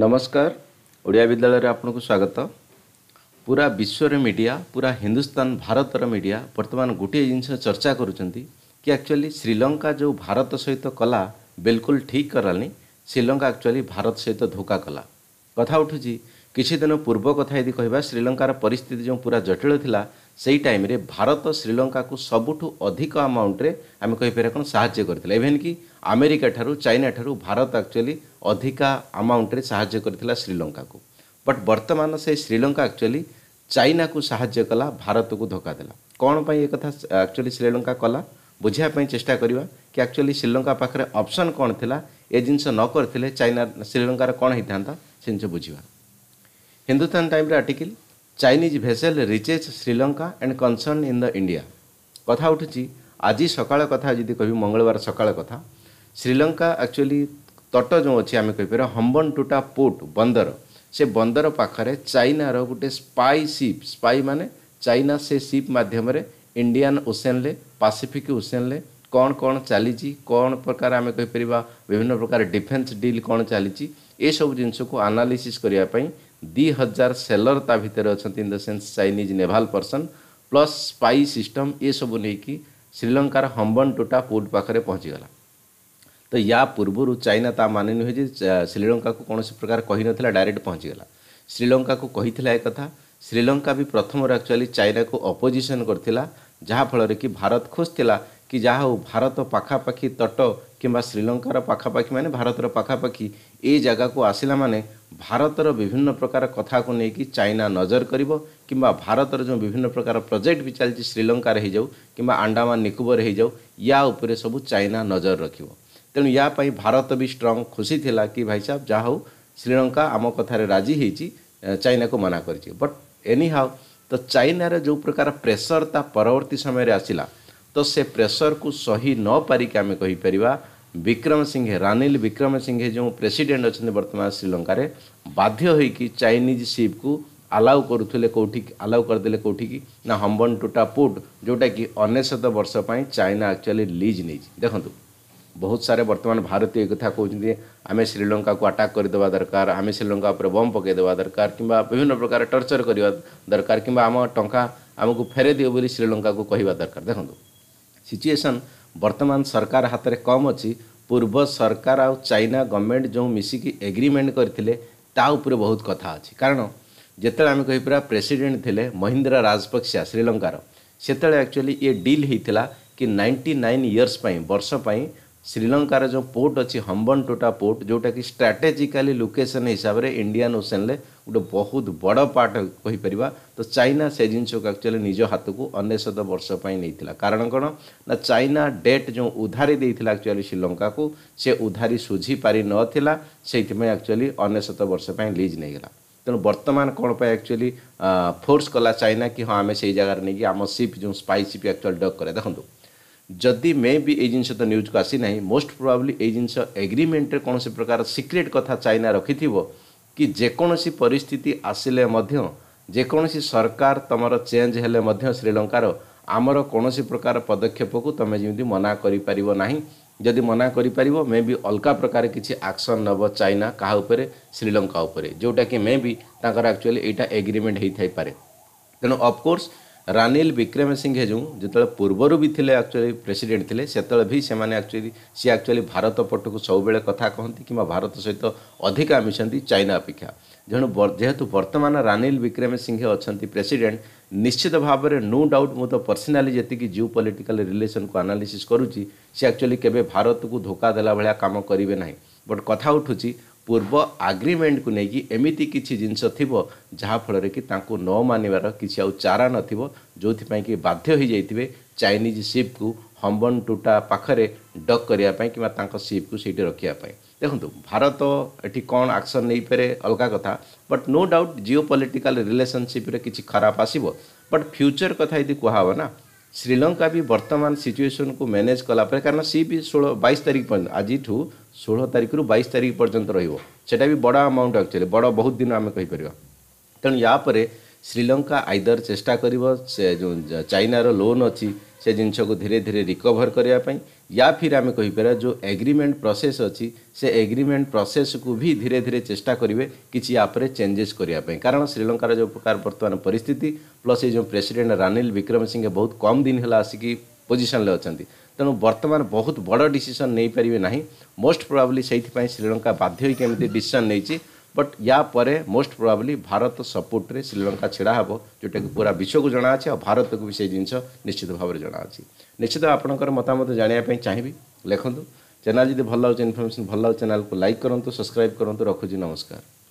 ନମସ୍କାର ଓଡ଼ିଆ ବିଦ୍ୟାଳୟରେ ଆପଣଙ୍କୁ ସ୍ୱାଗତ ପୁରା ବିଶ୍ୱର ମିଡ଼ିଆ ପୁରା ହିନ୍ଦୁସ୍ତାନ ଭାରତର ମିଡ଼ିଆ ବର୍ତ୍ତମାନ ଗୋଟିଏ ଜିନିଷ ଚର୍ଚ୍ଚା କରୁଛନ୍ତି କି ଆକ୍ଚୁଆଲି ଶ୍ରୀଲଙ୍କା ଯେଉଁ ଭାରତ ସହିତ କଲା ବିଲକୁଲ ଠିକ୍ କରାଲି ଶ୍ରୀଲଙ୍କା ଆକ୍ଚୁଆଲି ଭାରତ ସହିତ ଧୋକା କଲା କଥା ଉଠୁଛି କିଛି ଦିନ ପୂର୍ବ କଥା ଯଦି କହିବା ଶ୍ରୀଲଙ୍କାର ପରିସ୍ଥିତି ଯେଉଁ ପୁରା ଜଟିଳ ଥିଲା ସେହି ଟାଇମ୍ରେ ଭାରତ ଶ୍ରୀଲଙ୍କାକୁ ସବୁଠୁ ଅଧିକ ଆମାଉଣ୍ଟରେ ଆମେ କହିପାରିବା କ'ଣ ସାହାଯ୍ୟ କରିଥିଲା ଇଭେନ୍ କି ଆମେରିକା ଠାରୁ ଚାଇନା ଠାରୁ ଭାରତ ଆକ୍ଚୁଆଲି ଅଧିକା ଆମାଉଣ୍ଟରେ ସାହାଯ୍ୟ କରିଥିଲା ଶ୍ରୀଲଙ୍କାକୁ ବଟ୍ ବର୍ତ୍ତମାନ ସେ ଶ୍ରୀଲଙ୍କା ଆକ୍ଚୁଆଲି ଚାଇନାକୁ ସାହାଯ୍ୟ କଲା ଭାରତକୁ ଧୋକା ଦେଲା କ'ଣ ପାଇଁ ଏ କଥା ଆକ୍ଚୁଆଲି ଶ୍ରୀଲଙ୍କା କଲା ବୁଝିବା ପାଇଁ ଚେଷ୍ଟା କରିବା କି ଆକ୍ଚୁଆଲି ଶ୍ରୀଲଙ୍କା ପାଖରେ ଅପସନ୍ କ'ଣ ଥିଲା ଏ ଜିନିଷ ନ କରିଥିଲେ ଚାଇନା ଶ୍ରୀଲଙ୍କାର କ'ଣ ହେଇଥାନ୍ତା ସେ ଜିନିଷ ବୁଝିବା ହିନ୍ଦୁସ୍ତାନ ଟାଇମ୍ରେ article Chinese vessel reaches Sri Lanka and concern in the India କଥା ଉଠୁଛି ଆଜି ସକାଳ କଥା ଯଦି କହିବି ମଙ୍ଗଳବାର ସକାଳ କଥା ଶ୍ରୀଲଙ୍କା ଆକ୍ଚୁଆଲି ତଟ ଯେଉଁ ଅଛି ଆମେ କହିପାରିବା ହମ୍ବନଟୁଟା ପୋର୍ଟ ବନ୍ଦର ସେ ବନ୍ଦର ପାଖରେ ଚାଇନାର ଗୋଟେ ସ୍ପାଇ ସିପ୍ ସ୍ପାଇ ମାନେ ଚାଇନା ସେ ସିପ୍ ମାଧ୍ୟମରେ ଇଣ୍ଡିଆନ୍ ଓସେନ୍ରେ ପାସିଫିକ୍ ଓସେନ୍ରେ କ'ଣ କ'ଣ ଚାଲିଛି କ'ଣ ପ୍ରକାର ଆମେ କହିପାରିବା ବିଭିନ୍ନ ପ୍ରକାର ଡିଫେନ୍ସ ଡିଲ୍ କ'ଣ ଚାଲିଛି ଏସବୁ ଜିନିଷକୁ ଆନାଲିସିସ୍ କରିବା ପାଇଁ ଦୁଇ ହଜାର ସେଲର ତା ଭିତରେ ଅଛନ୍ତି in the sense Chinese naval person plus spy system ଏସବୁ ନେଇକି ଶ୍ରୀଲଙ୍କାର ହମ୍ବନ୍ ଟୋଟା ପୋର୍ଟ ପାଖରେ ପହଞ୍ଚିଗଲା ତ ୟା ପୂର୍ବରୁ ଚାଇନା ତା ମାନେ ନୁହେଁ ଯେ ଶ୍ରୀଲଙ୍କାକୁ କୌଣସି ପ୍ରକାର କହିନଥିଲା ଡାଇରେକ୍ଟ ପହଞ୍ଚିଗଲା ଶ୍ରୀଲଙ୍କାକୁ କହିଥିଲା ଏକଥା ଶ୍ରୀଲଙ୍କା ବି ପ୍ରଥମରୁ ଆକ୍ଚୁଆଲି ଚାଇନାକୁ ଅପୋଜିସନ୍ କରିଥିଲା ଯାହାଫଳରେ କି ଭାରତ ଖୁସ୍ ଥିଲା କି ଯାହା ହଉ ଭାରତ ପାଖାପାଖି ତଟ କିମ୍ବା ଶ୍ରୀଲଙ୍କାର ପାଖାପାଖି ମାନେ ଭାରତର ପାଖାପାଖି ଏଇ ଜାଗାକୁ ଆସିଲା ମାନେ ଭାରତର ବିଭିନ୍ନ ପ୍ରକାର କଥାକୁ ନେଇକି ଚାଇନା ନଜର କରିବ କିମ୍ବା ଭାରତର ଯେଉଁ ବିଭିନ୍ନ ପ୍ରକାର ପ୍ରୋଜେକ୍ଟ ବି ଚାଲିଛି ଶ୍ରୀଲଙ୍କାରେ ହେଇଯାଉ କିମ୍ବା ଆଣ୍ଡାମାନ ନିକୋବର ହେଇଯାଉ ୟା ଉପରେ ସବୁ ଚାଇନା ନଜର ରଖିବ ତେଣୁ ୟା ପାଇଁ ଭାରତ ବି ଷ୍ଟ୍ରଙ୍ଗ ଖୁସି ଥିଲା କି ଭାଇ ସାହେବ ଯାହା ହଉ ଶ୍ରୀଲଙ୍କା ଆମ କଥାରେ ରାଜି ହେଇଛି ଚାଇନାକୁ ମନା କରିଛି ବଟ୍ ଏନି ହାଉ ତ ଚାଇନାର ଯେଉଁ ପ୍ରକାର ପ୍ରେସର ତା ପରବର୍ତ୍ତୀ ସମୟରେ ଆସିଲା ତ ସେ ପ୍ରେସରକୁ ସହି ନ ପାରିକି ଆମେ କହିପାରିବା ବିକ୍ରମ ସିଂହେ ରାନିଲ ବିକ୍ରମ ସିଂହେ ଯେଉଁ ପ୍ରେସିଡେଣ୍ଟ ଅଛନ୍ତି ବର୍ତ୍ତମାନ ଶ୍ରୀଲଙ୍କାରେ ବାଧ୍ୟ ହୋଇକି ଚାଇନିଜ୍ ସିପ୍କୁ ଆଲାଉ କରୁଥିଲେ କେଉଁଠିକି ଆଲାଉ କରିଦେଲେ କେଉଁଠିକି ନା ହମ୍ବନ୍ ଟୁଟା ପୁଟ୍ ଯେଉଁଟାକି ଅନେଶତ ବର୍ଷ ପାଇଁ ଚାଇନା ଆକ୍ଚୁଆଲି ଲିଜ୍ ନେଇଛି ଦେଖନ୍ତୁ बहुत सारे वर्तमान भारतीय कथा कहते आम श्रीलंका को आटाक करदे दरकार आम श्रीलंका उपर बम पकईदे दरकार कि विभिन्न प्रकार टर्चर करवा दरकार कि आम टाँचा आमको फेर दि बोली श्रीलंका को कहवा दरकार देखो सिचुएसन बर्तमान सरकार हाथ में कम अच्छी पूर्व सरकार आ चाइना गवर्नमेंट जो मिसिकी एग्रीमेंट करते उपरे बहुत कथा अच्छी कारण जिते आम कहीपरा प्रेसीडेट थे महिंद्रा राजपक्षा श्रीलंकार सेत एक्चुअली ये डिल होता कि नाइंटी नाइन इयर्स वर्षपाई ଶ୍ରୀଲଙ୍କାର ଯେଉଁ ପୋର୍ଟ ଅଛି ହମ୍ବନ ଟୋଟା ପୋର୍ଟ ଯେଉଁଟାକି ଷ୍ଟ୍ରାଟେଜିକାଲି ଲୋକେସନ୍ ହିସାବରେ ଇଣ୍ଡିଆନ୍ ଓସେନ୍ରେ ଗୋଟେ ବହୁତ ବଡ଼ ପାର୍ଟ କହିପାରିବା ତ ଚାଇନା ସେ ଜିନିଷକୁ ଆକ୍ଚୁଆଲି ନିଜ ହାତକୁ ଅନେଶତ ବର୍ଷ ପାଇଁ ନେଇଥିଲା କାରଣ କ'ଣ ନା ଚାଇନା ଡେଟ୍ ଯେଉଁ ଉଧାରି ଦେଇଥିଲା ଆକ୍ଚୁଆଲି ଶ୍ରୀଲଙ୍କାକୁ ସେ ଉଧାରି ସୁଝି ପାରି ସେଇଥିପାଇଁ ଆକ୍ଚୁଆଲି ଅନେଶତ ବର୍ଷ ପାଇଁ ଲିଜ୍ ନେଇଗଲା ତେଣୁ ବର୍ତ୍ତମାନ କ'ଣ ପାଇଁ ଆକ୍ଚୁଆଲି ଫୋର୍ସ କଲା ଚାଇନା କି ହଁ ଆମେ ସେଇ ଜାଗାରେ ନେଇକି ଆମ ସିପ୍ ଯେଉଁ ସ୍ପାଇ ସିପ୍ ଆକ୍ଚୁଆଲି ଡକ୍ କରେ ଦେଖନ୍ତୁ ଯଦି ମେ ବି ଏଇ ଜିନିଷ ତ ନ୍ୟୁଜ୍କୁ ଆସିନାହିଁ ମୋଷ୍ଟ ପ୍ରୋବାବ୍ଲି ଏଇ ଜିନିଷ ଏଗ୍ରିମେଣ୍ଟରେ କୌଣସି ପ୍ରକାର ସିକ୍ରେଟ୍ କଥା ଚାଇନା ରଖିଥିବ କି ଯେକୌଣସି ପରିସ୍ଥିତି ଆସିଲେ ମଧ୍ୟ ଯେକୌଣସି ସରକାର ତୁମର ଚେଞ୍ଜ ହେଲେ ମଧ୍ୟ ଶ୍ରୀଲଙ୍କାର ଆମର କୌଣସି ପ୍ରକାର ପଦକ୍ଷେପକୁ ତୁମେ ଯେମିତି ମନା କରିପାରିବ ନାହିଁ ଯଦି ମନା କରିପାରିବ ମେ ବି ଅଲଗା ପ୍ରକାର କିଛି ଆକ୍ସନ୍ ନେବ ଚାଇନା କାହା ଉପରେ ଶ୍ରୀଲଙ୍କା ଉପରେ ଯେଉଁଟାକି ମେ ବି ତାଙ୍କର ଆକ୍ଚୁଆଲି ଏଇଟା ଏଗ୍ରିମେଣ୍ଟ ହେଇଥାଇପାରେ ତେଣୁ ଅଫକୋର୍ସ ରାନିଲ ବିକ୍ରମସିଂହେ ଯେଉଁ ଯେତେବେଳେ ପୂର୍ବରୁ ବି ଥିଲେ ଆକ୍ଚୁଆଲି ପ୍ରେସିଡେଣ୍ଟ ଥିଲେ ସେତେବେଳେ ବି ସେମାନେ ଆକ୍ଚୁଆଲି ସିଏ ଆକ୍ଚୁଆଲି ଭାରତ ପଟକୁ ସବୁବେଳେ କଥା କହନ୍ତି କିମ୍ବା ଭାରତ ସହିତ ଅଧିକା ମିଶନ୍ତି ଚାଇନା ଅପେକ୍ଷା ତେଣୁ ଯେହେତୁ ବର୍ତ୍ତମାନ ରାନିଲ ବିକ୍ରମସିଂହେ ଅଛନ୍ତି ପ୍ରେସିଡେଣ୍ଟ ନିଶ୍ଚିତ ଭାବରେ ନୋ ଡାଉଟ୍ ମୁଁ ତ ପର୍ସନାଲି ଯେତିକି ଜିଓ ପଲିଟିକାଲ ରିଲେସନକୁ ଆନାଲିସିସ୍ କରୁଛି ସେ ଆକ୍ଚୁଆଲି କେବେ ଭାରତକୁ ଧୋକା ଦେଲା ଭଳିଆ କାମ କରିବେ ନାହିଁ ବଟ୍ କଥା ଉଠୁଛି ପୂର୍ବ ଆଗ୍ରିମେଣ୍ଟକୁ ନେଇକି ଏମିତି କିଛି ଜିନିଷ ଥିବ ଯାହାଫଳରେ କି ତାଙ୍କୁ ନ ମାନିବାର କିଛି ଆଉ ଚାରା ନଥିବ ଯେଉଁଥିପାଇଁ କି ବାଧ୍ୟ ହୋଇଯାଇଥିବେ ଚାଇନିଜ୍ ସିପ୍କୁ ହମ୍ବନ୍ ଟୁଟା ପାଖରେ ଡକ୍ କରିବା ପାଇଁ କିମ୍ବା ତାଙ୍କ ସିପ୍କୁ ସେଇଠି ରଖିବା ପାଇଁ ଦେଖନ୍ତୁ ଭାରତ ଏଠି କ'ଣ ଆକ୍ସନ୍ ନେଇପାରେ ଅଲଗା କଥା but no doubt geo political ରିଲେସନସିପ୍ରେ କିଛି ଖରାପ ଆସିବ ବଟ୍ ଫ୍ୟୁଚର୍ କଥା ଯଦି କୁହାହେବ ନା ଶ୍ରୀଲଙ୍କା ବି ବର୍ତ୍ତମାନ ସିଚୁଏସନ୍କୁ ମ୍ୟାନେଜ୍ କଲାପରେ କାରଣ ସି ବି ଷୋହଳ ବାଇଶ ତାରିଖ ପର୍ଯ୍ୟନ୍ତ ଆଜିଠୁ ଷୋହଳ ତାରିଖରୁ ବାଇଶ ତାରିଖ ପର୍ଯ୍ୟନ୍ତ ରହିବ ସେଇଟା ବି ବଡ଼ ଆମାଉଣ୍ଟ ଆକ୍ଚୁଆଲି ବଡ଼ ବହୁତ ଦିନ ଆମେ କହିପାରିବା ତେଣୁ ୟା ପରେ ଶ୍ରୀଲଙ୍କା ଆଇଦର ଚେଷ୍ଟା କରିବ ସେ ଯେଉଁ ଚାଇନାର ଲୋନ୍ ଅଛି से जिनको धीरे धीरे रिकवर करने या फिर आम कही पार जो एग्रीमेंट प्रोसेस अच्छी से एग्रीमेंट प्रोसेस को भी धीरे धीरे चेस्टा करेंगे किसी आपरे चेंजेस करने कारण श्रीलंकार जो प्रकार बर्तमान पिस्थित प्लस ये जो प्रेसीडेट रानिल विक्रम सिंह बहुत कम दिन है आसिक पोजिशन अच्छा तेणु बर्तमान बहुत बड़ डिसीसन नहीं पारे ना मोस्ट प्रोबली से श्रीलंका बाध्य डिसीजन नहीं ବଟ୍ ୟା ପରେ ମୋଷ୍ଟ ପ୍ରୋବାବ୍ଲି ଭାରତ ସପୋର୍ଟରେ ଶ୍ରୀଲଙ୍କା ଛିଡ଼ା ହେବ ଯେଉଁଟାକି ପୁରା ବିଶ୍ୱକୁ ଜଣାଅଛି ଆଉ ଭାରତକୁ ବି ସେଇ ଜିନିଷ ନିଶ୍ଚିତ ଭାବରେ ଜଣାଅଛି ନିଶ୍ଚିତ ଆପଣଙ୍କର ମତାମତ ଜାଣିବା ପାଇଁ ଚାହିଁବି ଲେଖନ୍ତୁ ଚ୍ୟାନେଲ୍ ଯଦି ଭଲ ଲାଗୁଛି ଇନଫର୍ମେସନ୍ ଭଲ ଲାଗୁଛି ଚ୍ୟାନେଲ୍କୁ ଲାଇକ୍ କରନ୍ତୁ ସବସ୍କ୍ରାଇବ୍ କରନ୍ତୁ ରଖୁଛି ନମସ୍କାର